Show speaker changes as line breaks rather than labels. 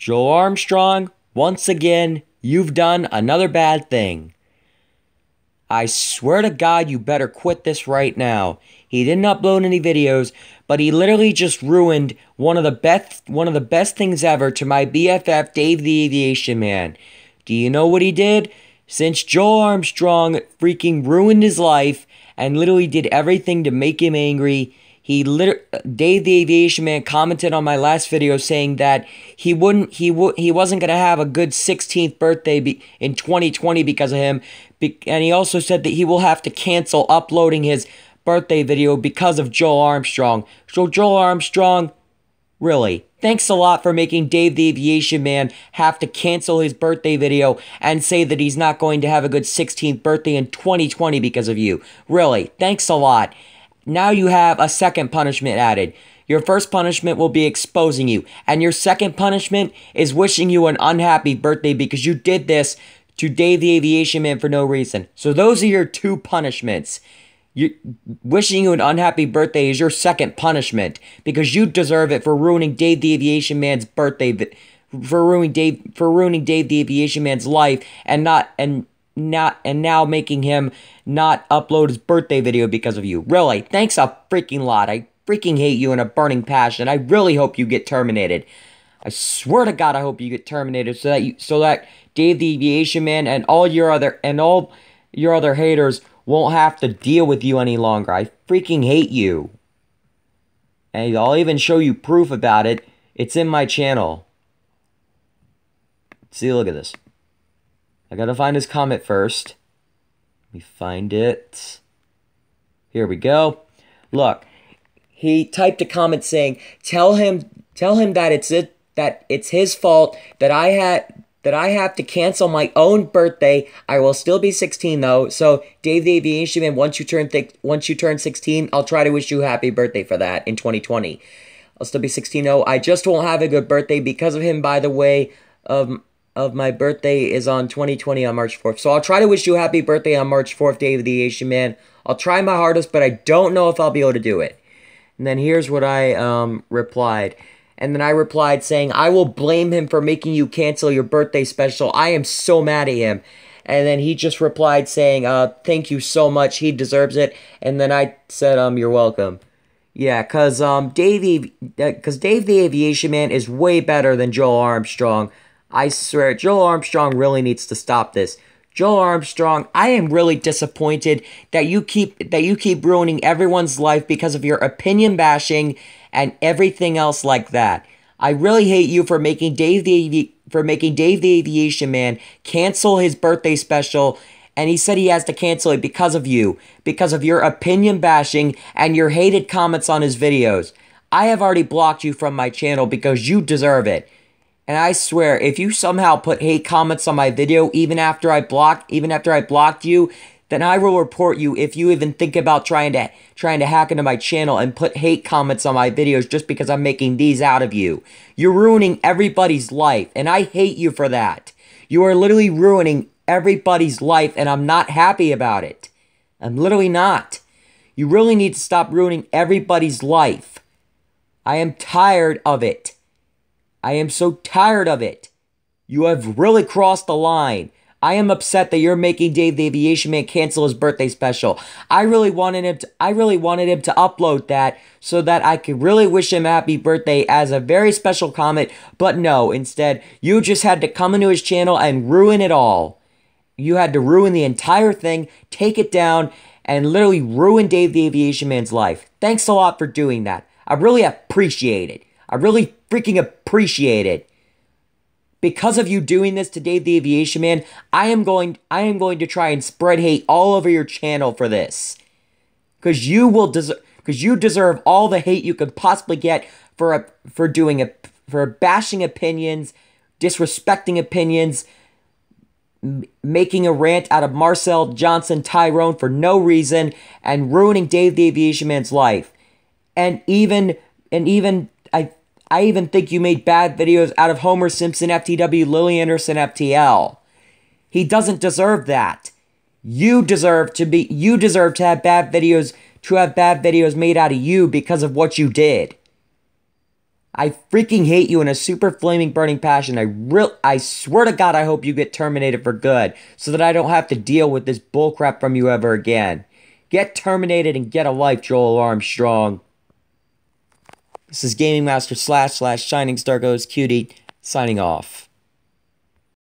Joe Armstrong, once again, you've done another bad thing. I swear to God, you better quit this right now. He didn't upload any videos, but he literally just ruined one of the best one of the best things ever to my BFF Dave the Aviation Man. Do you know what he did? Since Joe Armstrong freaking ruined his life and literally did everything to make him angry, he literally Dave the Aviation Man commented on my last video saying that he wouldn't he would he wasn't gonna have a good 16th birthday be- in 2020 because of him, be- and he also said that he will have to cancel uploading his birthday video because of Joel Armstrong. So Joel Armstrong, really, thanks a lot for making Dave the Aviation Man have to cancel his birthday video and say that he's not going to have a good 16th birthday in 2020 because of you. Really, thanks a lot. Now you have a second punishment added. Your first punishment will be exposing you, and your second punishment is wishing you an unhappy birthday because you did this to Dave the Aviation Man for no reason. So those are your two punishments. You, wishing you an unhappy birthday is your second punishment because you deserve it for ruining Dave the Aviation Man's birthday, for ruining Dave, for ruining Dave the Aviation Man's life, and not and not and now making him not upload his birthday video because of you. Really, thanks a freaking lot. I freaking hate you in a burning passion. I really hope you get terminated. I swear to God, I hope you get terminated so that you so that Dave the Aviation Man and all your other and all your other haters won't have to deal with you any longer. I freaking hate you. And I'll even show you proof about it. It's in my channel. See, look at this. I gotta find his comment first. Let me find it. Here we go. Look, he typed a comment saying, "Tell him, tell him that it's it that it's his fault that I had that I have to cancel my own birthday. I will still be 16 though. So Dave the Aviation Man, once you turn th- once you turn 16, I'll try to wish you happy birthday for that in 2020. I'll still be 16 though. I just won't have a good birthday because of him. By the way, um, of my birthday is on 2020 on March 4th. So I'll try to wish you happy birthday on March 4th, Dave the Asian Man. I'll try my hardest, but I don't know if I'll be able to do it. And then here's what I um, replied. And then I replied saying, I will blame him for making you cancel your birthday special. I am so mad at him. And then he just replied saying, uh, thank you so much. He deserves it. And then I said, um, you're welcome. Yeah, because um, Dave, because uh, Dave the Aviation Man is way better than Joel Armstrong. I swear, Joel Armstrong really needs to stop this. Joel Armstrong, I am really disappointed that you keep that you keep ruining everyone's life because of your opinion bashing and everything else like that. I really hate you for making Dave the for making Dave the Aviation Man cancel his birthday special and he said he has to cancel it because of you, because of your opinion bashing and your hated comments on his videos. I have already blocked you from my channel because you deserve it. And I swear, if you somehow put hate comments on my video, even after I block, even after I blocked you, then I will report you if you even think about trying to trying to hack into my channel and put hate comments on my videos just because I'm making these out of you. You're ruining everybody's life, and I hate you for that. You are literally ruining everybody's life, and I'm not happy about it. I'm literally not. You really need to stop ruining everybody's life. I am tired of it. I am so tired of it. You have really crossed the line. I am upset that you're making Dave the Aviation Man cancel his birthday special. I really wanted him to, I really wanted him to upload that so that I could really wish him happy birthday as a very special comment, but no, instead, you just had to come into his channel and ruin it all. You had to ruin the entire thing, take it down, and literally ruin Dave the Aviation Man's life. Thanks a lot for doing that. I really appreciate it. I really freaking appreciate it. Because of you doing this to Dave the Aviation Man, I am going I am going to try and spread hate all over your channel for this. Cuz you will deserve cuz you deserve all the hate you could possibly get for a, for doing a for bashing opinions, disrespecting opinions, making a rant out of Marcel Johnson Tyrone for no reason and ruining Dave the Aviation Man's life. And even and even I even think you made bad videos out of Homer Simpson FTW, Lily Anderson FTL. He doesn't deserve that. You deserve to be you deserve to have bad videos to have bad videos made out of you because of what you did. I freaking hate you in a super flaming burning passion. I real I swear to god I hope you get terminated for good so that I don't have to deal with this bullcrap from you ever again. Get terminated and get a life, Joel Armstrong. This is Gaming Master slash slash Shining Star Goes Cutie signing off.